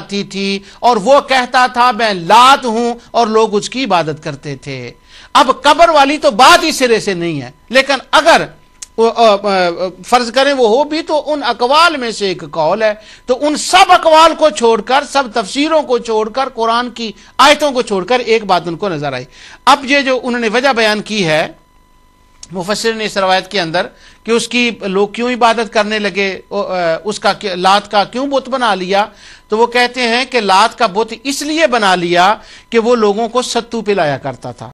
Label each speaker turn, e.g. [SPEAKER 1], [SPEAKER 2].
[SPEAKER 1] आती थी और वो कहता था मैं लात हूं और लोग उसकी इबादत करते थे अब कब्र वाली तो बात ही सिरे से नहीं है लेकिन अगर फर्ज करें वो हो भी तो उन अकवाल में से एक कौल है तो उन सब अकवाल को छोड़कर सब तफसीरों को छोड़कर कुरान की आयतों को छोड़कर एक बात उनको नजर आई अब ये जो उन्होंने वजह बयान की है मुफसर ने इस रवायत के अंदर कि उसकी लोग क्यों इबादत करने लगे उसका लात का क्यों बुत बना लिया तो वो कहते हैं कि लात का बुत इसलिए बना लिया कि वो लोगों को सत्तू पिलाया करता था